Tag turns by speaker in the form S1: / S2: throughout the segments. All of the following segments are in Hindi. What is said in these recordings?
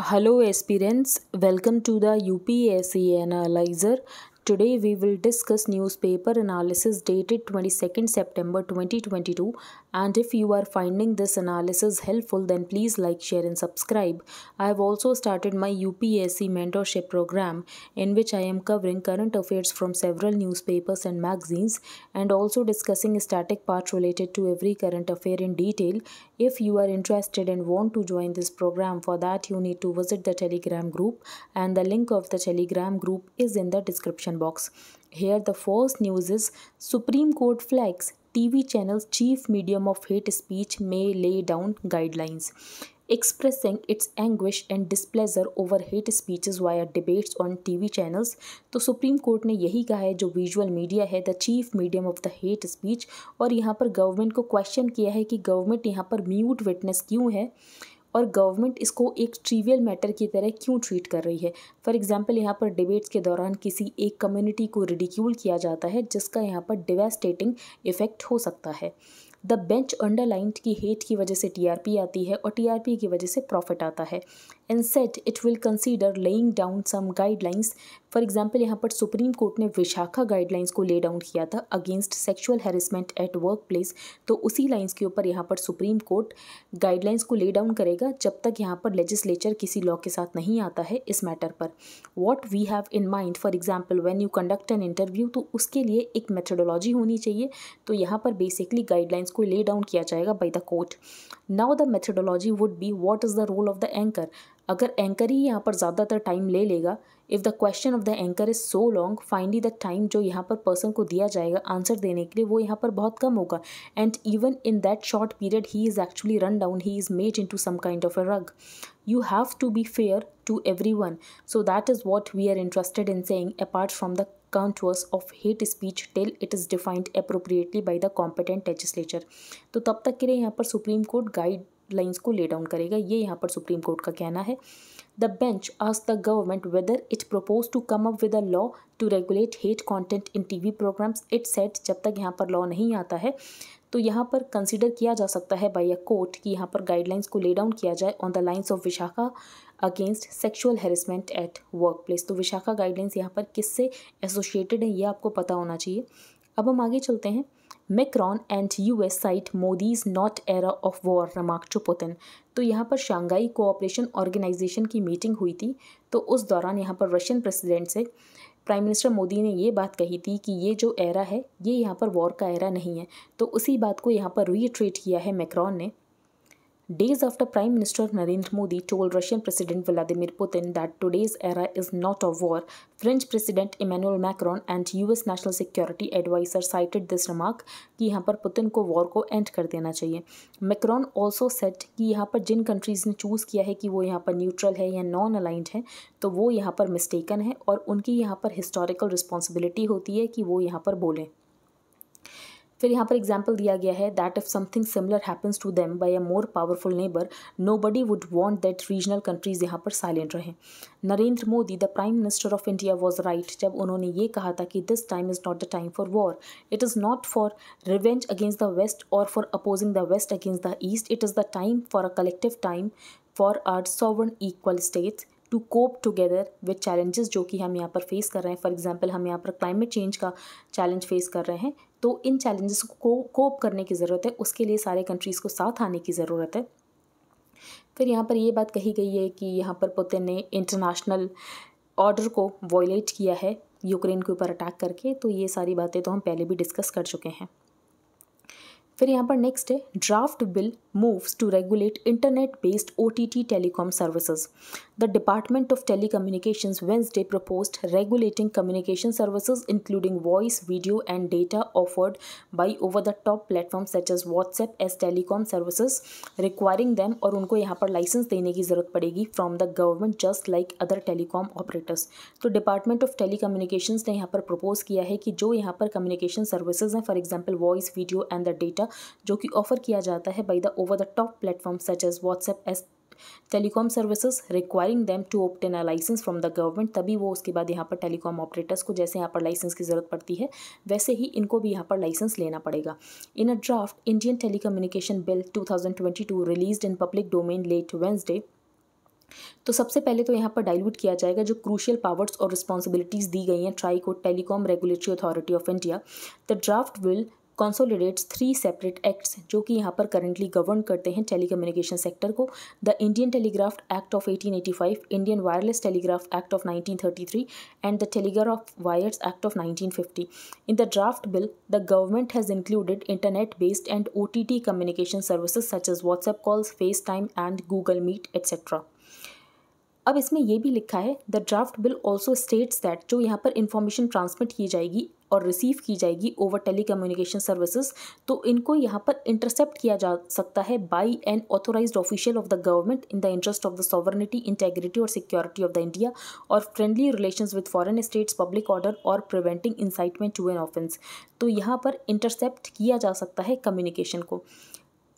S1: Hello aspirants, welcome to the UPSC Analyzer. Today we will discuss newspaper analysis dated 22nd September 2022 and if you are finding this analysis helpful then please like share and subscribe. I have also started my UPSC mentorship program in which I am covering current affairs from several newspapers and magazines and also discussing static parts related to every current affair in detail. If you are interested and want to join this program for that you need to visit the telegram group and the link of the telegram group is in the description unbox here the first news is Supreme Court flags TV channels chief medium of hate speech में lay down guidelines expressing its anguish and displeasure over hate speeches why are debates on T V channels तो सुप्रीम कोर्ट ने यही कहा है जो विजुअल मीडिया है the chief medium of the hate speech और यहाँ पर गवर्नमेंट को क्वेश्चन किया है कि गवर्नमेंट यहाँ पर म्यूट विटनेस क्यों है और गवर्नमेंट इसको एक ट्रिवियल मैटर की तरह क्यों ट्रीट कर रही है फॉर एग्जांपल यहाँ पर डिबेट्स के दौरान किसी एक कम्युनिटी को रिडिक्यूल किया जाता है जिसका यहाँ पर डिवेस्टेटिंग इफेक्ट हो सकता है द बेंच अंडरलाइंट की हेट की वजह से टीआरपी आती है और टीआरपी की वजह से प्रॉफिट आता है it said it will consider laying down some guidelines for example यहाँ पर सुप्रीम कोर्ट ने विशाखा गाइडलाइंस को ले डाउन किया था against sexual harassment at work place तो उसी लाइंस के ऊपर यहाँ पर सुप्रीम कोर्ट गाइडलाइंस को ले डाउन करेगा जब तक यहाँ पर लेजिस्लेचर किसी लॉ के साथ नहीं आता है इस मैटर पर what we have in mind for example when you conduct an interview तो उसके लिए एक मेथडोलॉजी होनी चाहिए तो यहाँ पर बेसिकली गाइडलाइंस को ले डाउन किया जाएगा by the court now the methodology would be what is the role of the anchor अगर एंकर ही यहाँ पर ज़्यादातर टाइम ले लेगा if the question of the anchor is so long finally the time जो यहाँ पर पर्सन को दिया जाएगा आंसर देने के लिए वो यहाँ पर बहुत कम होगा and even in that short period he is actually run down he is made into some kind of a rug you have to be fair to everyone so that is what we are interested in saying apart from the contours of hate speech till it is defined appropriately by the competent legislature तो तब तक के लिए यहाँ पर सुप्रीम कोर्ट गाइड लाइंस को ले डाउन करेगा ये यहाँ पर सुप्रीम कोर्ट का कहना है द बेंच आज the government whether it propose to come up with a law to regulate hate content in T V programmes it said जब तक यहाँ पर लॉ नहीं आता है तो यहाँ पर कंसिडर किया जा सकता है बाई अ कोर्ट कि यहाँ पर गाइडलाइंस को ले डाउन किया जाए on the lines of Vishakha against sexual harassment at work place तो विशाखा गाइडलाइंस यहाँ पर किससे एसोसिएटेड है ये आपको पता होना चाहिए अब हम आगे चलते हैं Macron and US cite Modi's not era of war remark to Putin तो यहाँ पर शंघाई कोऑपरेशन ऑर्गेनाइजेशन की मीटिंग हुई थी तो उस दौरान यहाँ पर रशियन प्रेसिडेंट से प्राइम मिनिस्टर मोदी ने ये बात कही थी कि ये जो एरा है ये यहाँ पर वॉर का एरा नहीं है तो उसी बात को यहाँ पर रीट्रेट किया है मैक्रॉन ने Days after Prime Minister Narendra Modi told Russian President Vladimir Putin that today's era is not a war, French President Emmanuel Macron and US National Security Advisor cited this remark कि यहाँ पर पुतिन को वॉर को एंड कर देना चाहिए मैक्रॉन ऑल्सो सेट कि यहाँ पर जिन कंट्रीज़ ने चूज़ किया है कि वो यहाँ पर न्यूट्रल है या नॉन अलाइंड है तो वो यहाँ पर मिस्टेकन है और उनकी यहाँ पर हिस्टोरिकल रिस्पॉन्सिबिलिटी होती है कि वो यहाँ पर बोलें फिर यहाँ पर एग्जाम्पल दिया गया है that if something similar happens to them by a more powerful neighbour nobody would want that regional countries यहाँ पर साइलेंट रहें Narendra Modi the Prime Minister of India was right जब उन्होंने ये कहा था कि this time is not the time for war it is not for revenge against the west और for opposing the west against the east it is the time for a collective time for our sovereign equal states to cope together with challenges जो कि हम यहाँ पर फेस कर रहे हैं फॉर एग्जांपल हम यहाँ पर क्लाइमेट चेंज का चैलेंज फेस कर रहे हैं तो इन चैलेंजेस को कोप करने की ज़रूरत है उसके लिए सारे कंट्रीज़ को साथ आने की ज़रूरत है फिर यहाँ पर ये बात कही गई है कि यहाँ पर पुतिन ने इंटरनेशनल ऑर्डर को वॉयलेट किया है यूक्रेन के ऊपर अटैक करके तो ये सारी बातें तो हम पहले भी डिस्कस कर चुके हैं फिर यहाँ पर नेक्स्ट है draft bill moves to regulate internet based OTT telecom services. The Department of Telecommunications Wednesday proposed regulating communication services including voice, video, and data offered by over the top platforms such as WhatsApp as telecom services, requiring them और उनको यहाँ पर लाइसेंस देने की ज़रूरत पड़ेगी from the government just like other telecom operators तो डिपार्टमेंट ऑफ टेलीकम्युनिकेशंस ने यहाँ पर प्रपोज किया है कि जो यहाँ पर कम्युनिकेशन सर्विसेज हैं for example voice video and the data जो कि ऑफर किया जाता है by the over the top platforms such as WhatsApp as telecom services requiring them to obtain a licence from the government तभी वो उसके बाद यहाँ पर टेलीकॉम ऑपरेटर्स को जैसे यहाँ पर लाइसेंस की ज़रूरत पड़ती है वैसे ही इनको भी यहाँ पर लाइसेंस लेना पड़ेगा in a draft Indian Telecommunication Bill 2022 released in public domain late Wednesday तो सबसे पहले तो यहाँ पर डाइल्यूट किया जाएगा जो क्रूशियल पावर्स और रिस्पॉन्सिबिलिटीज़ दी गई हैं ट्राई को Telecom Regulatory Authority of India the draft will consolidates three separate acts जो कि यहाँ पर करंटली गवर्न करते हैं टेलीकम्युनिकेशन सेक्टर को the Indian Telegraph Act of 1885, Indian Wireless Telegraph Act of 1933 and the Telegraph Wires Act of 1950. The draft bill the government has included internet based and O communication services such as WhatsApp calls FaceTime and Google Meet etcetera अब इसमें यह भी लिखा है the draft bill also states that जो यहाँ पर इंफॉर्मेशन ट्रांसमिट की जाएगी और रिसीव की जाएगी ओवर टेली कम्युनिकेशन सर्विसेज तो इनको यहाँ पर इंटरसेप्ट किया जा सकता है by an authorised official of the government in the interest of the sovereignty integrity और सिक्योरिटी ऑफ द इंडिया और friendly relation with foreign states public order और preventing incitement to an offence तो यहाँ पर इंटरसेप्ट किया जा सकता है कम्युनिकेशन को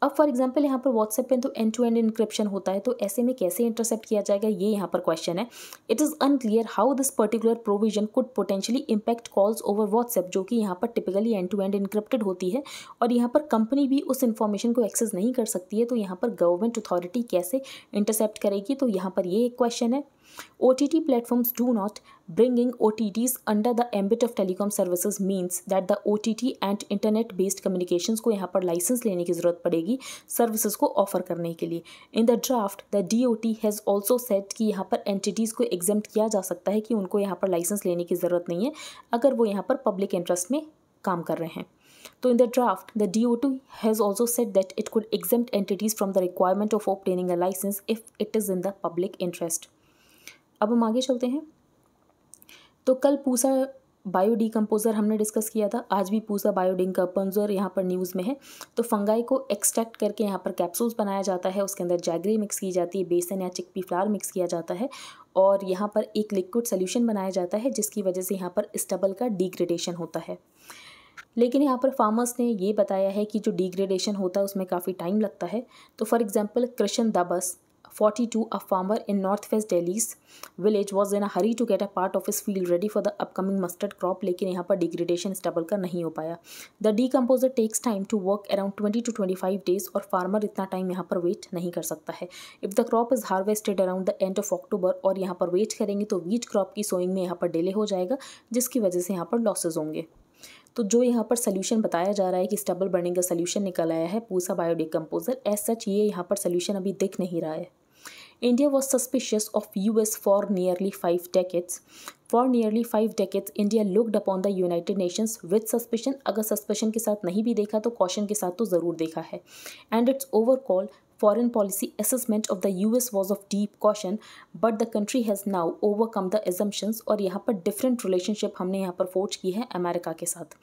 S1: अब फॉर एग्जांपल यहाँ पर व्हाट्सएप पे तो एंड टू एंड इंक्रिप्शन होता है तो ऐसे में कैसे इंटरसेप्ट किया जाएगा ये यहाँ पर क्वेश्चन है it is unclear how this particular provision could potentially impact calls over WhatsApp जो कि यहाँ पर typically end to end encrypted होती है और यहाँ पर कंपनी भी उस इन्फॉर्मेशन को एक्सेस नहीं कर सकती है तो यहाँ पर गवर्नमेंट अथॉरिटी कैसे इंटरसेप्ट करेगी तो यहाँ पर ये एक क्वेश्चन है OTT platforms do not. Bringing OTTs under the ambit of telecom services means that the OTT and internet based communications को यहाँ पर लाइसेंस लेने की ज़रूरत पड़ेगी सर्विसेज को ऑफर करने के लिए in the draft the D O T has also said कि यहाँ पर एंटिटीज़ को एग्जाम किया जा सकता है कि उनको यहाँ पर लाइसेंस लेने की ज़रूरत नहीं है अगर वो यहाँ पर पब्लिक इंटरेस्ट में काम कर रहे हैं तो in the draft, the DO2 has also said that it could exempt entities from the requirement of obtaining a license if it is in the public interest. अब हम आगे चलते हैं तो कल पूसा बायो डिकम्पोज़र हमने डिस्कस किया था आज भी पूसा बायो डिकम्पोज़र यहाँ पर न्यूज़ में है तो फंगाई को एक्सट्रैक्ट करके यहाँ पर कैप्सूल्स बनाया जाता है उसके अंदर जैगरी मिक्स की जाती है बेसन या चिकपी फ्लावर मिक्स किया जाता है और यहाँ पर एक लिक्विड सोल्यूशन बनाया जाता है जिसकी वजह से यहाँ पर स्टबल का डिग्रेडेशन होता है लेकिन यहाँ पर फार्मर्स ने ये बताया है कि जो डिग्रेडेशन होता है उसमें काफ़ी टाइम लगता है तो for example Krishan Dabas 42, a farmer in north west village village was in hurry to get a part of his field ready for the upcoming mustard crop लेकिन यहाँ पर डिग्रेडेशन स्टबल का नहीं हो पाया the decomposer takes time to work around twenty to twenty five days और फार्मर इतना टाइम यहाँ पर वेट नहीं कर सकता है if the crop is harvested around the end of October और यहाँ पर वेट करेंगे तो वीट क्रॉप की सोइंग में यहाँ पर डिले हो जाएगा जिसकी वजह से यहाँ पर लॉसेज होंगे तो जो यहाँ पर सोल्यूशन बताया जा रहा है कि स्टबल बर्निंग का सोल्यूशन निकल आया है पूसा बायोडिकम्पोजर एज सच ये यहाँ पर सोल्यूशन अभी दिख नहीं रहा है India was suspicious of US for nearly 5 decades. For nearly 5 decades India looked upon the United Nations with suspicion. अगर suspicion के साथ नहीं भी देखा तो caution के साथ तो ज़रूर देखा है And its overall foreign policy assessment of the US was of deep caution but the country has now overcome the assumptions और यहाँ पर different relationship हमने यहाँ पर forge की है America के साथ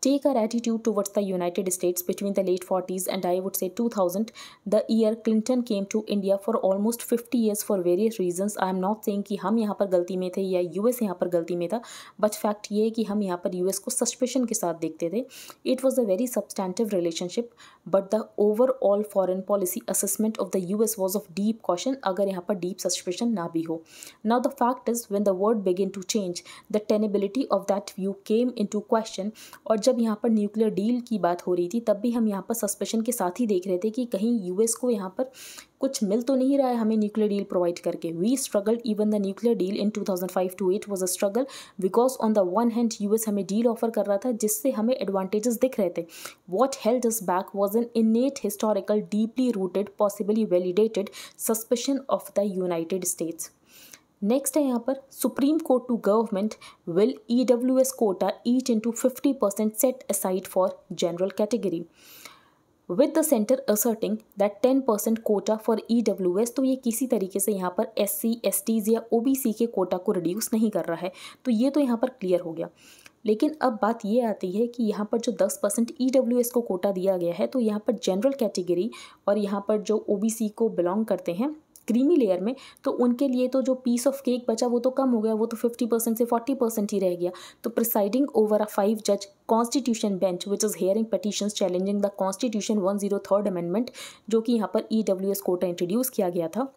S1: take our attitude towards the states between the late late and I I say two thousand the year Clinton came to India for almost fifty years for various reason I am not saying कि हम यहाँ पर गलती में थे या यू एस यहाँ पर गलती में था बट फैक्ट ये है कि हम यहाँ पर यू एस को सस्पेशन के साथ देखते थे it was a very substantive relationship but the overall foreign policy assessment of the U S was of deep question अगर यहाँ पर डीप सस्पेशन ना भी हो now the fact is when the world begin to change the tenability of that view came into question और जब यहाँ पर न्यूक्लियर डील की बात हो रही थी तब भी हम यहाँ पर सस्पेशन के साथ ही देख रहे थे कि कहीं यूएस को यहाँ पर कुछ मिल तो नहीं रहा है हमें न्यूक्लियर डील प्रोवाइड करके we struggle even the nuclear deal in 2005 to eight was a struggle because on the one hand S हमें डील ऑफर कर रहा था जिससे हमें एडवांटेजेस दिख रहे थे what held us back was an innate historical deeply rooted possibly validated suspicion of the United States next है यहाँ पर Supreme Court to government will E W S quota eat in to fifty percent set aside for general category with the centre asserting that ten percent quota for E W S तो ये किसी तरीके से यहाँ पर एस सी एस टीज़ या ओ बी सी के कोटा को रिड्यूस नहीं कर रहा है तो ये तो यहाँ पर क्लियर हो गया लेकिन अब बात ये आती है कि यहाँ पर जो दस परसेंट ई डब्ल्यू एस को कोटा दिया गया है तो यहाँ पर जनरल कैटेगरी और यहाँ पर जो ओ बी सी को बिलोंग करते हैं क्रीमी लेयर में तो उनके लिए तो जो पीस ऑफ केक बचा वो तो कम हो गया वो तो फिफ्टी परसेंट से फोर्टी परसेंट ही रह गया तो प्रिसाइडिंग ओवर अ फाइव जज constitution bench which is hearing petition challenging the constitution one zero third amendment जो कि यहाँ पर E W S court introduce किया गया था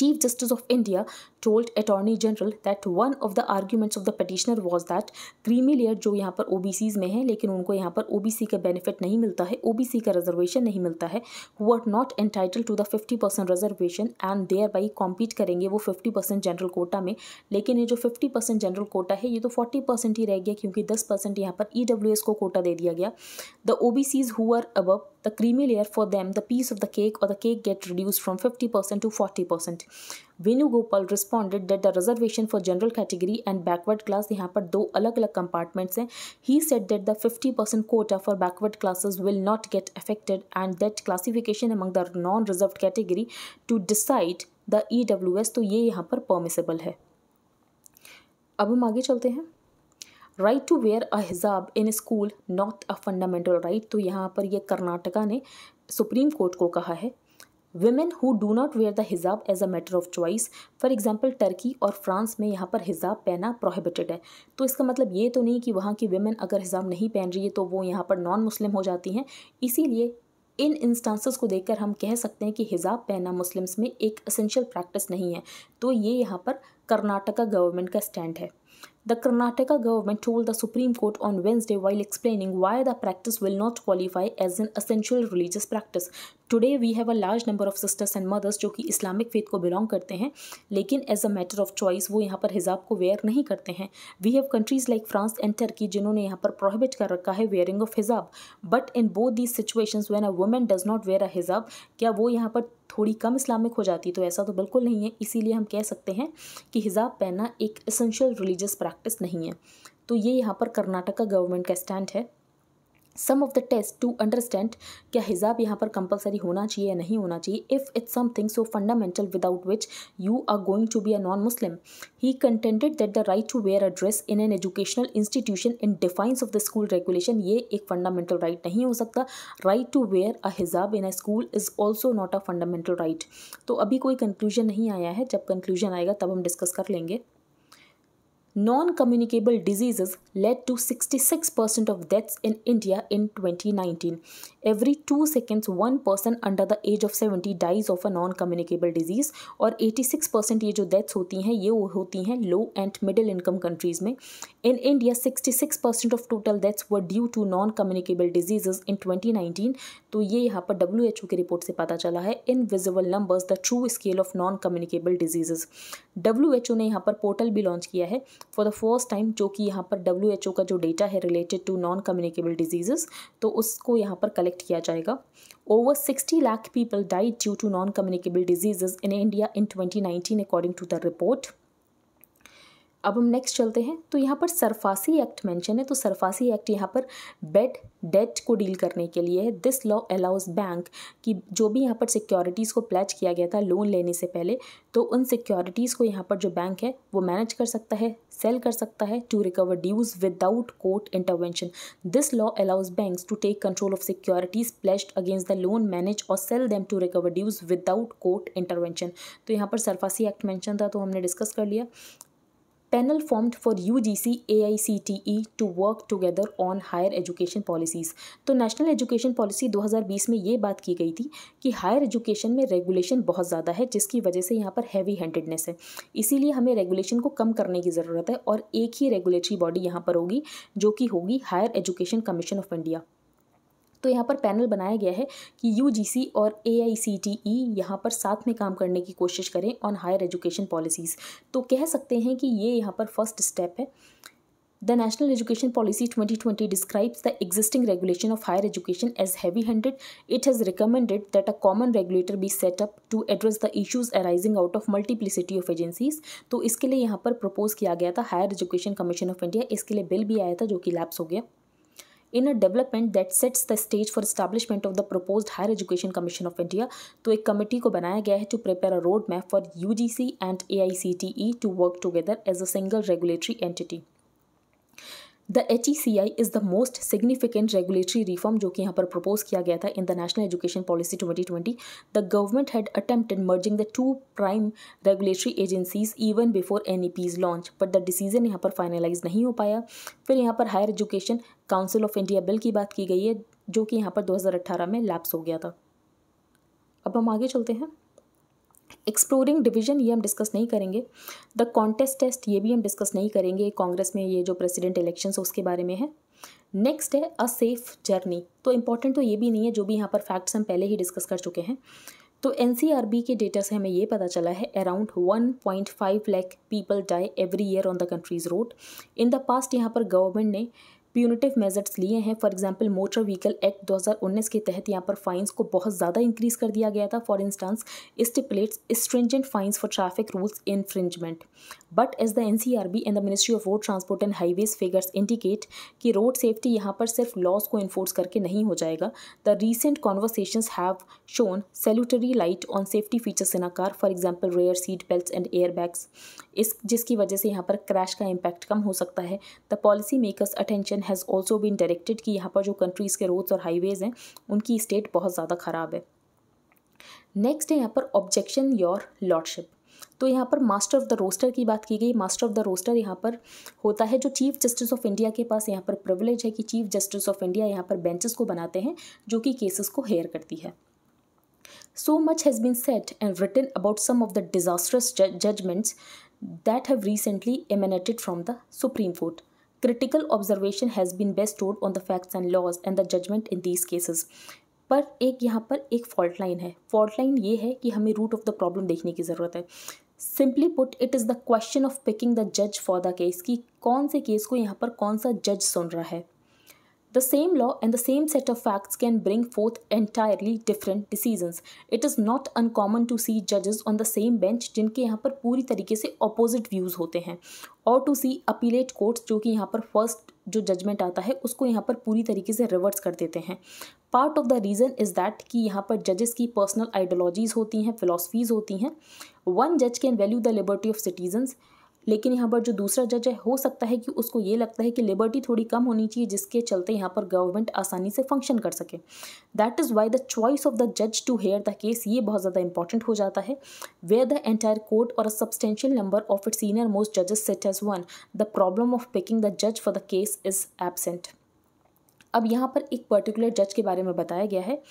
S1: Chief Justice of India told Attorney General that one of the arguments of the petitioner was that creamy layer जो यहाँ पर ओ बी सीज में है लेकिन उनको यहाँ पर ओ बी सी का बेनिफिट नहीं मिलता है ओ बी सी का रिजर्वेशन नहीं मिलता है who are not entitle to the fifty percent reservation and thereby compete करेंगे वो फिफ्टी परसेंट जनरल कोटा में लेकिन ये जो फिफ्टी परसेंट जनरल कोटा है ये तो फोर्टी परसेंट ही रह गया क्योंकि दस परसेंट यहाँ पर ई डब्ल्यू एस को कोटा दे दिया गया the O B Cs who are above the creamy layer for them the piece of the cake और the cake get reduce from fifty percent to forty percent Gopal responded that the reservation for general category and backward class यहाँ पर दो अलग अलग कंपार्टमेंट्स हैं he said that the fifty percent quota for backward classes will not get affected and that classification among the non reserve category to decide the E W S तो ये यहाँ पर परमिसेबल है अब हम आगे चलते हैं right to wear a hijab in school not a fundamental right तो यहाँ पर यह कर्नाटका ने सुप्रीम कोर्ट को कहा है women who do not wear the hijab as a matter of choice for example Turkey और फ्रांस में यहाँ पर हिजाब पहना प्रोहिबिटेड है तो इसका मतलब ये तो नहीं कि वहाँ की वेमेन अगर हिजाब नहीं पहन रही है तो वो यहाँ पर नॉन मुस्लिम हो जाती हैं इसीलिए इन इंस्टांसिस को देखकर हम कह सकते हैं कि हिजाब पहना मुस्लिम्स में एक असेंशियल प्रैक्टिस नहीं है तो ये यहाँ पर कर्नाटका गवर्नमेंट का स्टैंड है the Karnataka government told the Supreme Court on Wednesday while explaining why the practice will not qualify as an essential religious practice today we have a large number of sisters and mothers जो कि इस्लामिक फेथ को बिलोंग करते हैं लेकिन as a matter of choice वो यहाँ पर हिजाब को वेयर नहीं करते हैं we have countries like France and Turkey जिन्होंने यहाँ पर प्रोहिबिट कर रखा है wearing of hijab but in both these situation when a women does not wear a hijab क्या वो यहाँ पर थोड़ी कम इस्लामिक हो जाती तो ऐसा तो बिल्कुल नहीं है इसीलिए हम कह सकते हैं कि हिजाब पहनना एक इसेंशियल रिलीजियस प्रैक्टिस नहीं है तो ये यहाँ पर कर्नाटका गवर्नमेंट का स्टैंड है some of the test to understand क्या हिजाब यहाँ पर कंपलसरी होना चाहिए या नहीं होना चाहिए if it's something so fundamental without which you are going to be a non Muslim he contended that the right to wear a dress in an educational institution in defiance of the school regulation ये एक फंडामेंटल राइट right नहीं हो सकता right to wear a hijab in a school is also not a fundamental right तो अभी कोई कंक्लूजन नहीं आया है जब कंक्लूजन आएगा तब हम डिस्कस कर लेंगे non communicable diseases led to 66% of deaths in India in 2019. Every two seconds one person under the age of seventy dies of a non communicable disease और एटी सिक्स परसेंट ये जो डेथ्स होती हैं ये होती हैं low and middle income countries में in India sixty six percent of total deaths were due to non communicable diseases in twenty nineteen तो ये यहाँ पर डब्ल्यू एच ओ की रिपोर्ट से पता चला है invisible numbers the true scale of non communicable diseases W H O ने यहाँ पर पोर्टल भी लॉन्च किया है फॉर द फर्स्ट टाइम जो कि यहाँ पर डब्ल्यू एच ओ का जो डेटा है related to non communicable diseases तो उसको यहाँ पर कलेक्ट कलेक्ट किया जाएगा over sixty lakh people died due to non communicable diseases in India in nineteen according to the report अब हम नेक्स्ट चलते हैं तो यहाँ पर सरफासी एक्ट मेंशन है तो सरफासी एक्ट यहाँ पर बेड डेट को डील करने के लिए है दिस लॉ अलाउज बैंक कि जो भी यहाँ पर सिक्योरिटीज़ को प्लेच किया गया था लोन लेने से पहले तो उन सिक्योरिटीज़ को यहाँ पर जो बैंक है वो मैनेज कर सकता है सेल कर सकता है to recover dues without court intervention this law allows banks to take control of securities placed against the loan manage और sell them to recover dues without court intervention तो यहाँ पर सरफासी एक्ट मैंशन था तो हमने डिस्कस कर लिया panel formed for UGC AICTE to work together on higher education policies तो नेशनल एजुकेशन पॉलिसी 2020 में ये बात की गई थी कि हायर एजुकेशन में रेगुलेशन बहुत ज़्यादा है जिसकी वजह से यहाँ पर हैवी हैंडेडनेस है इसीलिए हमें रेगुलेशन को कम करने की ज़रूरत है और एक ही रेगुलेटरी बॉडी यहाँ पर होगी जो कि होगी Higher Education Commission of India तो यहाँ पर पैनल बनाया गया है कि यू और ए आई e यहाँ पर साथ में काम करने की कोशिश करें ऑन हायर एजुकेशन पॉलिसीज तो कह सकते हैं कि ये यहाँ पर फर्स्ट स्टेप है the National Education Policy 2020 twenty describes the existing regulation of higher education as heavy handed it has recommended that a common regulator be set up to address the issues arising out of multiplicity of agencies तो इसके लिए यहाँ पर प्रपोज किया गया था Higher Education Commission of India इसके लिए बिल भी आया था जो कि लैप्स हो गया in a development that sets the stage for establishment of the propose Higher Education Commission of India तो एक कमेटी को बनाया गया है to prepare a road map for U G C and A I C T E to work together as a single regulatory entity the H E C I is the most significant regulatory reform जो कि यहाँ पर प्रपोज किया गया था इन the National Education Policy twenty twenty the government had attempted merging the two prime regulatory agencies even before N E P's launch but the decision यहाँ पर फाइनलाइज नहीं हो पाया फिर यहाँ पर Higher Education Council of India bill की बात की गई है जो कि यहाँ पर दो हज़ार अट्ठारह में लैप्स हो गया था अब हम आगे चलते हैं एक्सप्लोरिंग डिवीजन ये हम डिस्कस नहीं करेंगे द कॉन्टेस्ट टेस्ट ये भी हम डिस्कस नहीं करेंगे कांग्रेस में ये जो प्रेसिडेंट इलेक्शन है उसके बारे में है नेक्स्ट है अ सेफ जर्नी तो इम्पॉर्टेंट तो ये भी नहीं है जो भी यहाँ पर फैक्ट्स हम पहले ही डिस्कस कर चुके हैं तो एन के डेटा से हमें ये पता चला है around 1.5 lakh people die every year on the country's road in the past यहाँ पर गवर्नमेंट ने प्यूनिटिव मेजर्स लिए हैं for example motor vehicle act 2019 के तहत यहाँ पर फाइन्स को बहुत ज़्यादा इंक्रीज कर दिया गया था for instance stipulates stringent fines for traffic rules infringement but as the N and the Ministry of Road Transport and Highways figures indicate कि रोड सेफ्टी यहाँ पर सिर्फ लॉस को इन्फोर्स करके नहीं हो जाएगा the recent conversation have shone salutary light on safety features in a car for example rear seat belt and air bags is जिसकी वजह से यहाँ पर क्रैश का इम्पैक्ट कम हो सकता है the policy makers attention has also been directed कि यहाँ पर जो कंट्रीज़ के रोड्स और हाईवेज़ हैं उनकी स्टेट बहुत ज़्यादा ख़राब है नेक्स्ट है यहाँ पर ऑब्जेक्शन योर लॉर्डशिप तो यहाँ पर मास्टर ऑफ द रोस्टर की बात की गई मास्टर ऑफ द रोस्टर यहाँ पर होता है जो चीफ जस्टिस ऑफ इंडिया के पास यहाँ पर प्रिवलेज है कि चीफ जस्टिस ऑफ इंडिया यहाँ पर बेंचेस को बनाते हैं जो कि केसेस को हेयर करती है so much has been said and written about some of the disastrous judgements that have recently emanated from the Supreme Court critical observation has been bestowed on the facts and laws and the judgement in these cases पर एक यहाँ पर एक फॉल्ट लाइन है फॉल्ट लाइन ये है कि हमें रूट ऑफ द प्रॉब्लम देखने की ज़रूरत है simply put it is the question of picking the जज फॉर द केस कि कौन से केस को यहाँ पर कौन सा जज सुन रहा है The same law and the same set of facts can bring forth entirely different decisions. It is not uncommon to see judges on the same bench जिनके यहाँ पर पूरी तरीके से opposite views होते हैं और to see appellate courts जो कि यहाँ पर first जो judgment आता है उसको यहाँ पर पूरी तरीके से reverse कर देते हैं Part of the reason is that कि यहाँ पर judges की personal ideologies होती हैं philosophies होती हैं One judge can value the liberty of citizens लेकिन यहाँ पर जो दूसरा जज है हो सकता है कि उसको ये लगता है कि लिबर्टी थोड़ी कम होनी चाहिए जिसके चलते यहाँ पर गवर्नमेंट आसानी से फंक्शन कर सके that is why the choice of the जज टू हेयर द केस ये बहुत ज़्यादा इंपॉर्टेंट हो जाता है वेयर द एंटायर कोर्ट और a substantial number of it senior most जजेस set as one the problem of picking the जज for the case is absent अब यहाँ पर एक पर्टिकुलर जज के बारे में बताया गया है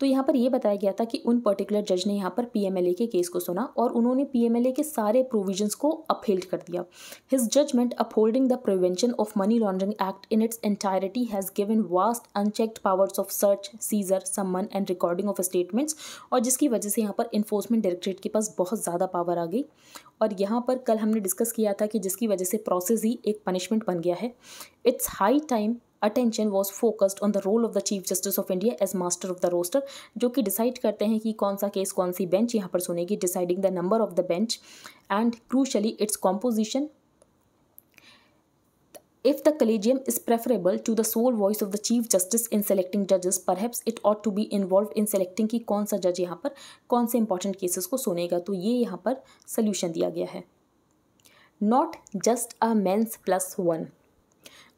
S1: तो यहाँ पर यह बताया गया था कि उन पर्टिकुलर जज ने यहाँ पर पीएमएलए के केस को सुना और उन्होंने पीएमएलए के सारे प्रोविजंस को अपहेल्ड कर दिया his judgement upholding the Prevention of Money Laundering Act in its entirety has given vast unchecked powers of search seizure summon and recording of statements और जिसकी वजह से यहाँ पर इन्फोर्समेंट डायरेक्टरेट के पास बहुत ज़्यादा पावर आ गई और यहाँ पर कल हमने डिस्कस किया था कि जिसकी वजह से प्रोसेस ही एक पनिशमेंट बन गया है it's high time attention was focused on the role of the Chief Justice of India as master of the roster जो कि डिसाइड करते हैं कि कौन सा केस कौन सी बेंच यहाँ पर सुनेगी deciding the number of the bench and crucially its composition If the collegium is preferable to the sole voice of the Chief Justice in selecting judges, perhaps it ought to be involved in selecting कि कौन सा जज यहाँ पर कौन से इंपॉर्टेंट केसेस को सुनेगा तो ये यहाँ पर सोल्यूशन दिया गया है not just a men's plus one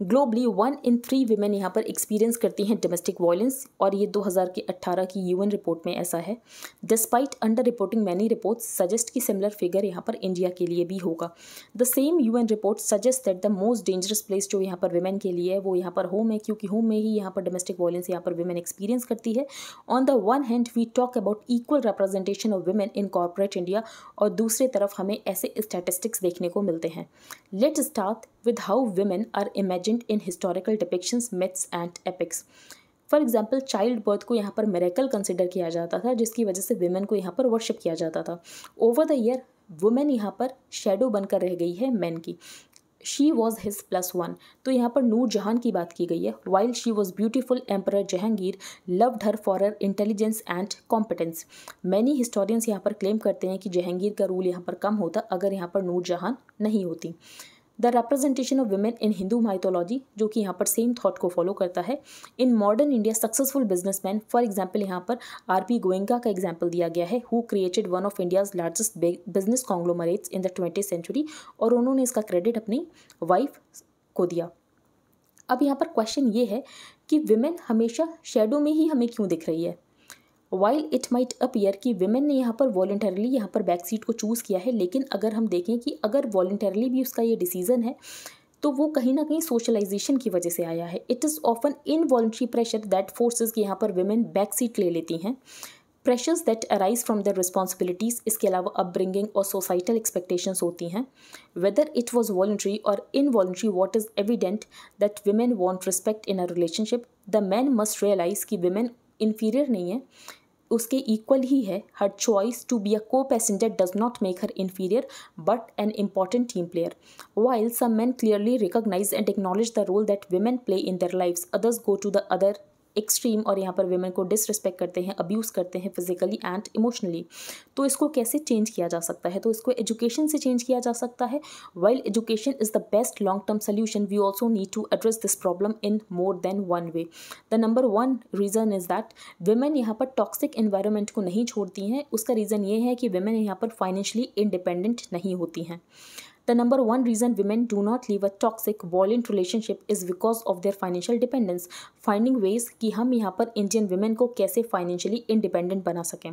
S1: globally one in three women यहाँ पर एक्सपीरियंस करती हैं डोमेस्टिक वायलेंस और ये 2018 के अट्ठारह की यूएन रिपोर्ट में ऐसा है despite under reporting many report suggest की सिमिलर फिगर यहाँ पर इंडिया के लिए भी होगा the same UN report suggest that the most dangerous place जो यहाँ पर वीमेन के लिए है वो यहाँ पर होम है क्योंकि होम में ही यहाँ पर डोमेस्टिक वायलेंस यहाँ पर वीमेन एक्सपीरियंस करती है on the one hand we talk about equal representation of women in corporate India और दूसरी तरफ हमें ऐसे स्टेटिस्टिक्स देखने को मिलते हैं let start with how women are imagine present in historical depictions myths and epics for example child birth को यहाँ पर मेरेकल कंसिडर किया जाता था जिसकी वजह से वुमेन को यहाँ पर वर्शिप किया जाता था ओवर द ईयर वुमेन यहाँ पर शेडो बनकर रह गई है मैन की she was his plus one तो यहाँ पर नूर जहान की बात की गई है while she was beautiful emperor Jahangir loved her for her intelligence and competence many historians यहाँ पर क्लेम करते हैं कि जहांगीर का रूल यहाँ पर कम होता अगर यहाँ पर नूर जहान नहीं होती the representation of women in Hindu mythology जो कि यहाँ पर सेम थॉट को फॉलो करता है in modern India successful businessman for example यहाँ पर आर पी गोयंका का एग्जाम्पल दिया गया है who created one of India's largest business conglomerates in the twenty century और उन्होंने इसका क्रेडिट अपनी वाइफ को दिया अब यहाँ पर क्वेश्चन ये है कि विमेन हमेशा शेडो में ही हमें क्यों दिख रही है वाइल इट माइट अपीयर कि वेमेन ने यहाँ पर वॉल्टरली यहाँ पर बैक सीट को चूज़ किया है लेकिन अगर हम देखें कि अगर वॉल्टरली भी उसका ये डिसीज़न है तो वो कहीं ना कहीं सोशलाइजेशन की वजह से आया है it is often involuntary pressure that forces यहाँ पर वेमेन बैक सीट ले लेती हैं pressures that arise from the responsibilities इसके अलावा अपब्रिंगिंग और सोसाइटल एक्सपेक्टेशंस होती हैं whether it was voluntary or involuntary what is evident that women want respect in a relationship the man must realise कि वेमेन इन्फीरियर नहीं है उसके इक्वल ही है her choice to be a co passenger does not make her inferior but an important team player while some man clearly recognise and acknowledge the role that women play in their life others go to the other extreme और यहाँ पर वेमेन को डिसरिस्पेक्ट करते हैं अब्यूज़ करते हैं फिजिकली एंड इमोशनली तो इसको कैसे चेंज किया जा सकता है तो इसको एजुकेशन से चेंज किया जा सकता है well education is the best long term solution we also need to address this problem in more than one way the number one reason is that women यहाँ पर टॉक्सिक इन्वायरमेंट को नहीं छोड़ती हैं उसका रीज़न ये है कि वेमेन यहाँ पर फाइनेंशली इंडिपेंडेंट नहीं होती हैं The number one reason women do not leave a toxic violent relationship is because of their financial dependence. Finding ways कि हम यहाँ पर इंडियन वुमेन को कैसे फाइनेंशियली इंडिपेंडेंट बना सकें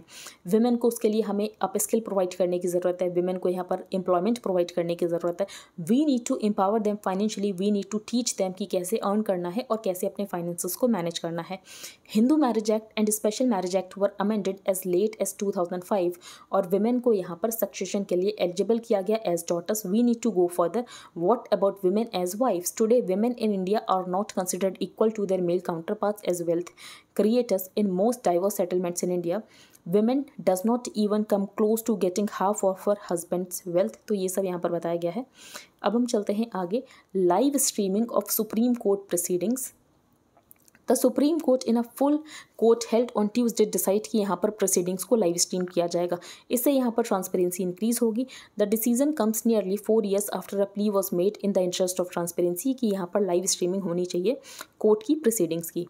S1: वुमेन को उसके लिए हमें अप स्किल प्रोवाइड करने की ज़रूरत है वुमेन को यहाँ पर एम्प्लॉयमेंट प्रोवाइड करने की ज़रूरत है we need to empower them financially we need to teach them कि कैसे अर्न करना है और कैसे अपने फाइनेंसेस को मैनेज करना है Hindu marriage act and special marriage act were amended as late as two thousand five और वुमेन को यहाँ पर सक्सेशन के लिए एलिजिबल किया गया as daughters we need to go further. What about women as wives? Today, women in India are not considered equal to their male counterparts as wealth creators in most diverse settlements in India. women does not even come close to getting half of her husband's wealth to ye sab yahan par bataya gaya hai अब हम चलते हैं आगे live streaming of Supreme Court proceedings the Supreme Court in a full court held on Tuesday decide कि यहाँ पर प्रोसीडिंग्स को लाइव स्ट्रीम किया जाएगा इससे यहाँ पर ट्रांसपेरेंसी इंक्रीज होगी the decision comes nearly four years after a plea was made in the interest of transparency कि यहाँ पर लाइव स्ट्रीमिंग होनी चाहिए कोर्ट की प्रोसीडिंग्स की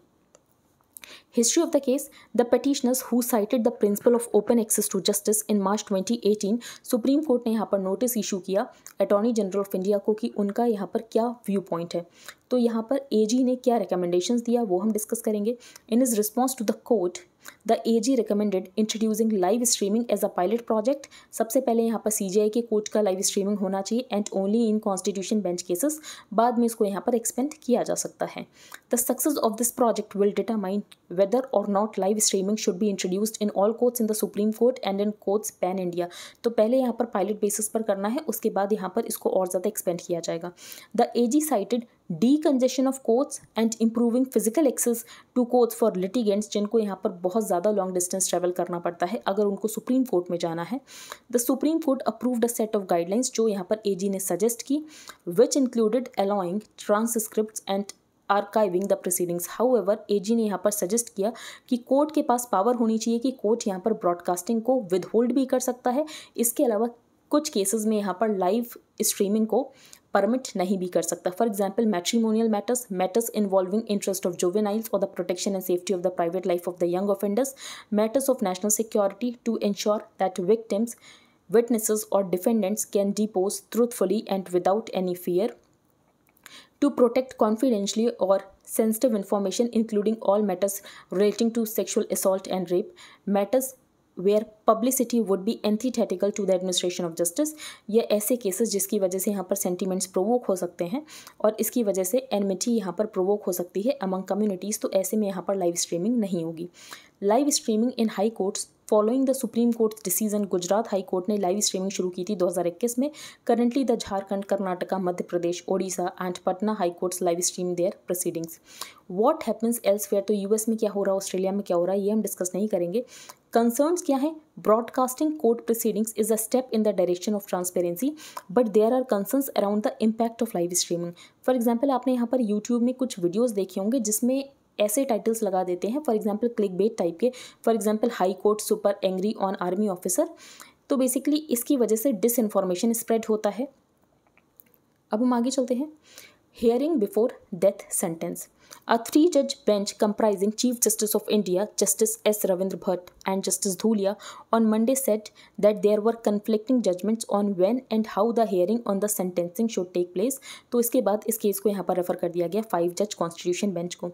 S1: History of the case The petitioners who cited the principle of open access to justice in March 2018 Supreme Court ने यहाँ पर नोटिस इशू किया अटॉर्नी जनरल ऑफ इंडिया को कि उनका यहाँ पर क्या व्यू पॉइंट है तो यहाँ पर जी ने क्या रिकमेंडेशंस दिया वो हम डिस्कस करेंगे in his response to the court the A G recommended introducing live streaming as a pilot project सबसे पहले यहाँ पर सी जी आई के कोर्ट का लाइव स्ट्रीमिंग होना चाहिए and only in constitution bench cases बाद में इसको यहाँ पर एक्सपेंड किया जा सकता है the success of this project will determine whether or not live streaming should be introduced in all courts in the Supreme Court and in courts pan India तो पहले यहाँ पर पायलट बेसिस पर करना है उसके बाद यहाँ पर इसको और ज़्यादा एक्सपेंड किया जाएगा the A G cited decongestion of courts and improving physical access to courts for litigants जिनको यहाँ पर बहुत ज़्यादा लॉन्ग डिस्टेंस ट्रेवल करना पड़ता है अगर उनको सुप्रीम कोर्ट में जाना है the Supreme Court approved a set of guidelines जो यहाँ पर जी ने सजेस्ट की which included allowing transcript and archiving the proceedings however A G ने यहाँ पर सजेस्ट किया कि कोर्ट के पास पावर होनी चाहिए कि कोर्ट यहाँ पर ब्रॉडकास्टिंग को विदहोल्ड भी कर सकता है इसके अलावा कुछ केसेस में यहाँ पर लाइव स्ट्रीमिंग को परमिट नहीं भी कर सकता for example matrimonial matters matters involving interest of juveniles or the protection and safety of the private life of the young offenders matters of national security to ensure that victims witnesses or defendants can depose truthfully and without any fear to protect confidentially or sensitive information including all matters relating to sexual assault and rape matters where publicity would be antithetical to the administration of justice ये ऐसे केसेस जिसकी वजह से यहाँ पर सेंटीमेंट्स प्रोवोक हो सकते हैं और इसकी वजह से एनमिटी यहाँ पर प्रोवोक हो सकती है अमंग कम्युनिटीज़ तो ऐसे में यहाँ पर लाइव स्ट्रीमिंग नहीं होगी live streaming in High Courts following the Supreme Court decision Gujarat High Court ने लाइव स्ट्रीमिंग शुरू की थी 2021 में currently the Jharkhand Karnataka Madhya Pradesh Odisha and Patna High Courts live stream their proceedings what happens elsewhere तो यूएस में क्या हो रहा है ऑस्ट्रेलिया में क्या हो रहा है ये हम डिस्कस नहीं करेंगे कंसर्न्स क्या हैं broadcasting court proceedings is a step in the direction of transparency but there are concerns around the impact of live streaming for example आपने यहाँ पर यूट्यूब में कुछ वीडियोज़ देखे होंगे जिसमें ऐसे टाइटल्स लगा देते हैं for example click bait type के for example High Court super angry on army officer तो बेसिकली इसकी वजह से डिस इन्फॉर्मेशन स्प्रेड होता है अब हम आगे चलते हैं hearing before death sentence A three judge bench comprising Chief Justice of India, Justice S. Ravindra Bhatt, and Justice Dhulia on Monday said that there were conflicting judgments on when and how the hearing on the sentencing should take place. तो इसके बाद इस केस को यहाँ पर रेफर कर दिया गया फाइव जज कॉन्स्टिट्यूशन बेंच को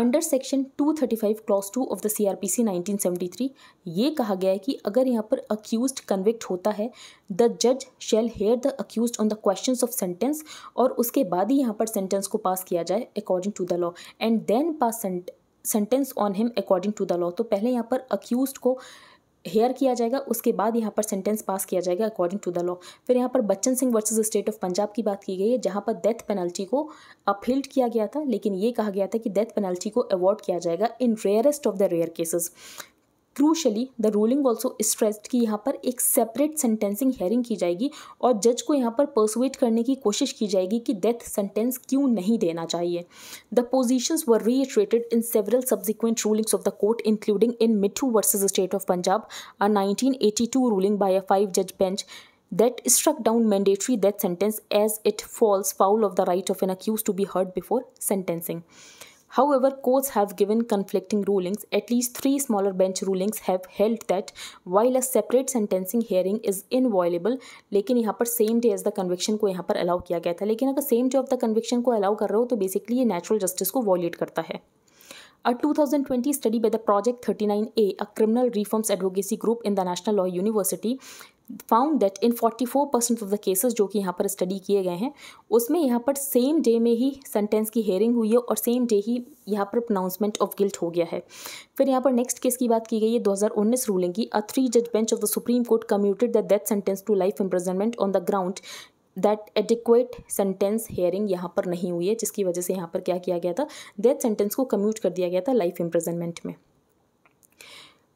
S1: under section 235 clause two of the C R ये कहा गया है कि अगर यहाँ पर अक्यूज कन्विक्ट होता है द जज shall hear the accused on the question of sentence और उसके बाद ही यहाँ पर सेंटेंस को पास किया जाए according to the law and then pass sentence on him according to the law तो पहले यहाँ पर अक्यूज को हेयर किया जाएगा उसके बाद यहाँ पर सेंटेंस पास किया जाएगा अकॉर्डिंग टू द लॉ फिर यहाँ पर Bachan Singh versus state of Punjab की बात की गई है जहाँ पर डेथ पेनल्टी को अपहिल्ड किया गया था लेकिन ये कहा गया था कि डेथ पेनल्टी को अवॉर्ड किया जाएगा in rarest of the rare cases crucially the ruling also stressed कि यहाँ पर एक सेपरेट सेंटेंसिंग हेयरिंग की जाएगी और जज को यहाँ पर परसुएट करने की कोशिश की जाएगी कि डेथ सेंटेंस क्यों नहीं देना चाहिए the positions were reiterated in several subsequent rulings of the court including in Mithu versus state of Punjab a two ruling by a five जज bench that struck down mandatory death sentence as it falls foul of the right of an accused to be heard before sentencing However, courts have given conflicting rulings. At least three smaller bench rulings have held that while a separate sentencing hearing is inviolable, लेकिन यहाँ पर same day as the conviction को यहाँ पर allow किया गया था लेकिन अगर same day of the conviction को allow कर रहे हो तो basically ये natural justice को violate करता है A 2020 study by the Project 39A, a criminal reforms advocacy group in the National Law University, found that in 44 percent of the cases जो कि यहाँ पर स्टडी किए गए हैं उसमें यहाँ पर सेम डे में ही सेंटेंस की हेयरिंग हुई है और सेम डे ही यहाँ पर प्रोनाउंसमेंट ऑफ गिल्ट हो गया है फिर यहाँ पर नेक्स्ट केस की बात की गई है 2019 रूलिंग की अ थ्री जज bench of the Supreme Court commuted the death sentence to life imprisonment on the ground that adequate sentence hearing यहाँ पर नहीं हुई है जिसकी वजह से यहाँ पर क्या किया गया था डेथ सेंटेंस को कम्यूट कर दिया गया था लाइफ इम्प्रजनमेंट में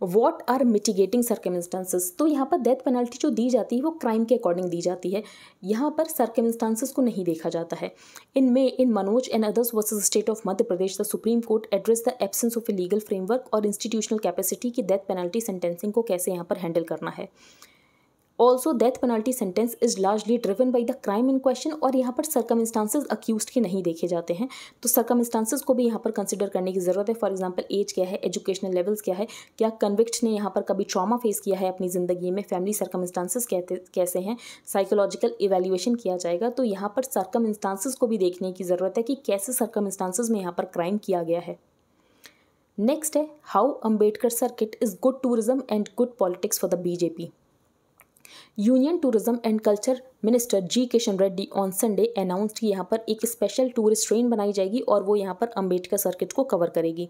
S1: वॉट आर मिटिगेटिंग सर्कमस्टांसेस तो यहाँ पर डेथ पेनल्टी जो दी जाती है वो क्राइम के अकॉर्डिंग दी जाती है यहाँ पर सर्कमस्टांसेस को नहीं देखा जाता है in May in Manoj and others versus state of Madhya Pradesh the Supreme Court address the absence of a legal framework और इंस्टीट्यूशनल कैपेसिटी की डेथ पेनल्टी सेंटेंसिंग को कैसे यहाँ पर हैंडल करना है also death penalty sentence is largely driven by the crime in question और यहाँ पर सरकम इंस्टांसेज अक्यूज के नहीं देखे जाते हैं तो सरकम इंस्टांसेज को भी यहाँ पर कंसिडर करने की ज़रूरत है फॉर एग्जाम्पल एज क्या है एजुकेशनल लेवल्स क्या है क्या कन्विक्ट ने यहाँ पर कभी ट्रामा फेस किया है अपनी ज़िंदगी में फैमिली सरकम इंस्टांसेज कैसे हैं साइकोलॉजिकल इवेल्यूएशन किया जाएगा तो यहाँ पर सरकम इंस्टांसेज को भी देखने की ज़रूरत है कि कैसे सरकम इंस्टांसेज में यहाँ पर क्राइम किया गया है नेक्स्ट है how Ambedkar circuit is good tourism and good politics for the BJP union tourism and culture minister G Kishan Reddy on Sunday announced की यहाँ पर एक स्पेशल टूरिस्ट ट्रेन बनाई जाएगी और वो यहाँ पर अम्बेडकर सर्किट को कवर करेगी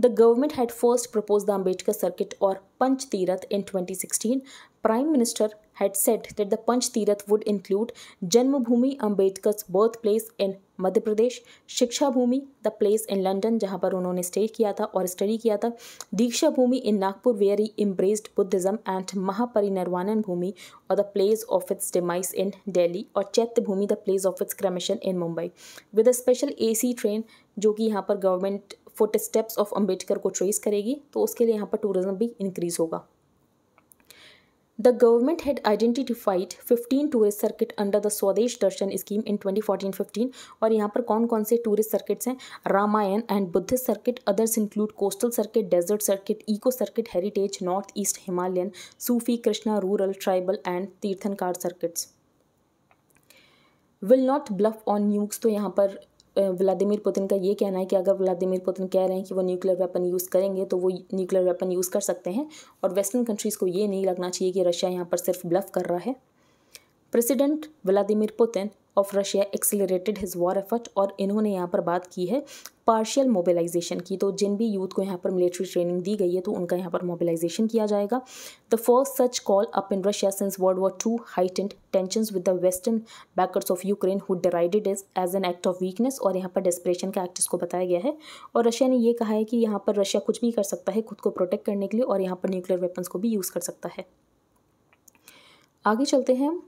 S1: the government had first propose the Ambedkar circuit और Panch Teerth in sixteen prime minister had said that the Panch Teerth would include Janmabhoomi Ambedkar birth place in Madhya Pradesh Shiksha Bhoomi the place in London जहाँ पर उन्होंने स्टे किया था और स्टडी किया था Deeksha Bhoomi in Nagpur where he embraced Buddhism and Mahaparinirvan Bhoomi और the place of its demise in Delhi और Chaitya Bhoomi the place of its cremation in Mumbai with a special C train जो कि यहाँ पर government foot steps of Ambedkar को ट्रेस करेगी तो उसके लिए यहाँ पर टूरिज्म भी इंक्रीज़ होगा The government had identified 15 tourist circuit under the Swadesh Darshan scheme in 2014-15 और यहाँ पर कौन कौन से टूरिस्ट सर्किट्स हैं Ramayana and Buddhist circuit others include coastal circuit desert circuit eco circuit heritage north east Himalayan Sufi Krishna rural tribal and Tirthankar circuits will not bluff on nukes तो यहाँ पर व्लादिमीर पुतिन का ये कहना है कि अगर व्लादिमीर पुतिन कह रहे हैं कि वो न्यूक्लियर वेपन यूज़ करेंगे तो वो न्यूक्लियर वेपन यूज़ कर सकते हैं और वेस्टर्न कंट्रीज़ को ये नहीं लगना चाहिए कि रशिया यहाँ पर सिर्फ ब्लफ कर रहा है president Vladimir Putin of Russia accelerated his war effort और इन्होंने यहाँ पर बात की है पार्शियल मोबिलाइजेशन की तो जिन भी यूथ को यहाँ पर मिलिट्री ट्रेनिंग दी गई है तो उनका यहाँ पर मोबिलाइजेशन किया जाएगा the first such call up in Russia since world war two heightened tension with the western backers of Ukraine who derided is as an act of weakness और यहाँ पर डेस्परेशन का एक्ट इसको बताया गया है और रशिया ने ये कहा है कि यहाँ पर रशिया कुछ भी कर सकता है खुद को प्रोटेक्ट करने के लिए और यहाँ पर न्यूक्लियर वेपन्स को भी यूज़ कर सकता है आगे चलते हैं हम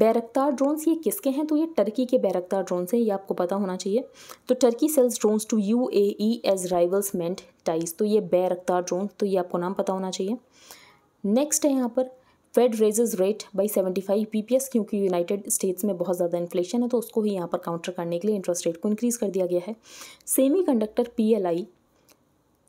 S1: बैरकतार ड्रोन्स ये किसके हैं तो ये टर्की के बैरकतार ड्रोन्स हैं ये आपको पता होना चाहिए तो Turkey sells drones to U A E as rivals mend ties तो ये बैरकतार ड्रोन तो ये आपको नाम पता होना चाहिए नेक्स्ट है यहाँ पर Fed raises rate by seventy five P P S क्योंकि यूनाइटेड स्टेट्स में बहुत ज़्यादा इन्फ्लेशन है तो उसको ही यहाँ पर काउंटर करने के लिए इंटरेस्ट रेट को इंक्रीज़ कर दिया गया है semiconductor P L I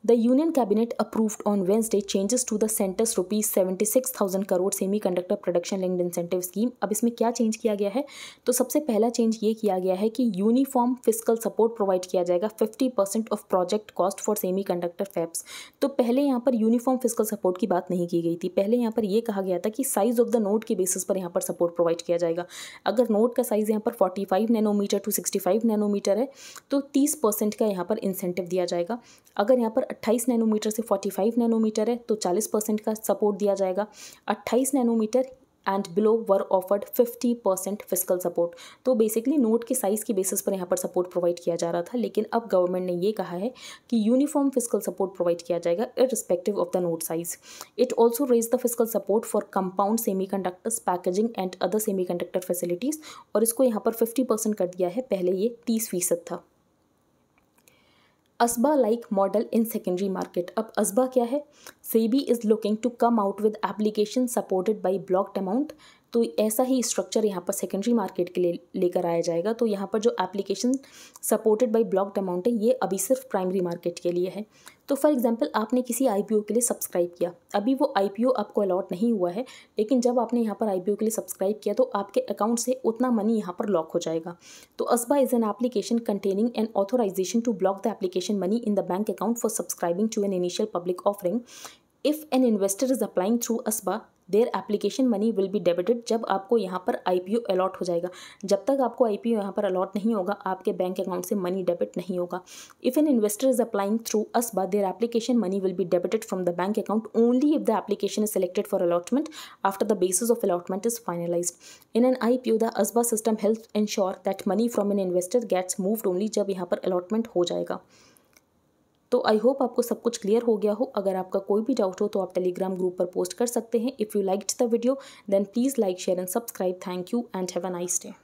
S1: The Union Cabinet approved on Wednesday changes to the center's rupees 76,000 crore semiconductor production linked incentive scheme अब इसमें क्या चेंज किया गया है तो सबसे पहला चेंज ये किया गया है कि यूनिफॉर्म फिजिकल सपोर्ट प्रोवाइड किया जाएगा 50 percent of project cost for semiconductor fabs तो पहले यहाँ पर यूनिफॉर्म फिजिकल सपोर्ट की बात नहीं की गई थी पहले यहाँ पर यह कहा गया था कि साइज ऑफ द नोट के बेसिस पर यहाँ पर सपोर्ट प्रोवाइड किया जाएगा अगर नोट का साइज यहाँ पर forty nanometer to sixty nanometer है तो तीस का यहाँ पर इंसेंटिव दिया जाएगा अगर यहाँ पर 28 नैनोमीटर से 45 नैनोमीटर है तो 40 परसेंट का सपोर्ट दिया जाएगा 28 nanometer and below were offered 50 percent physical support तो बेसिकली नोट के साइज़ की बेसिस पर यहाँ पर सपोर्ट प्रोवाइड किया जा रहा था लेकिन अब गवर्नमेंट ने ये कहा है कि यूनिफॉर्म फिजिकल सपोर्ट प्रोवाइड किया जाएगा irrespective of the node size it also raise the physical support for compound semiconductors packaging and other semiconductor facilities और इसको यहाँ पर फिफ्टी परसेंट कर दिया है पहले ये तीस फीसद था ASBA like model in secondary market अब अजबा क्या है SEBI is looking to come out with application supported by blocked amount तो ऐसा ही स्ट्रक्चर यहाँ पर सेकेंडरी मार्केट के लिए लेकर आया जाएगा तो यहाँ पर जो application supported by blocked amount है ये अभी सिर्फ प्राइमरी मार्केट के लिए है तो फॉर एग्जांपल आपने किसी आईपीओ के लिए सब्सक्राइब किया अभी वो आईपीओ आपको अलॉट नहीं हुआ है लेकिन जब आपने यहाँ पर आईपीओ के लिए सब्सक्राइब किया तो आपके अकाउंट से उतना मनी यहाँ पर लॉक हो जाएगा तो ASBA is an application containing an authorization to block the application money in the bank account for subscribing to an initial public offering if an investor is applying through ASBA their application money will be debited जब आपको यहाँ पर आई पी अलॉट हो जाएगा जब तक आपको आई पी यहाँ पर अलॉट नहीं होगा आपके बैंक अकाउंट से मनी डेबिट नहीं होगा if an investor is applying through बा their application money will be debited from the bank account only if the application is selected for allotment after the basis of allotment is finalize in an I P O the ASBA system help ensure that money from an investor gets moved only जब यहाँ पर अलॉटमेंट हो जाएगा तो आई होप आपको सब कुछ क्लियर हो गया हो अगर आपका कोई भी डाउट हो तो आप टेलीग्राम ग्रुप पर पोस्ट कर सकते हैं if you like the video then please like share and subscribe thank you and have a nice day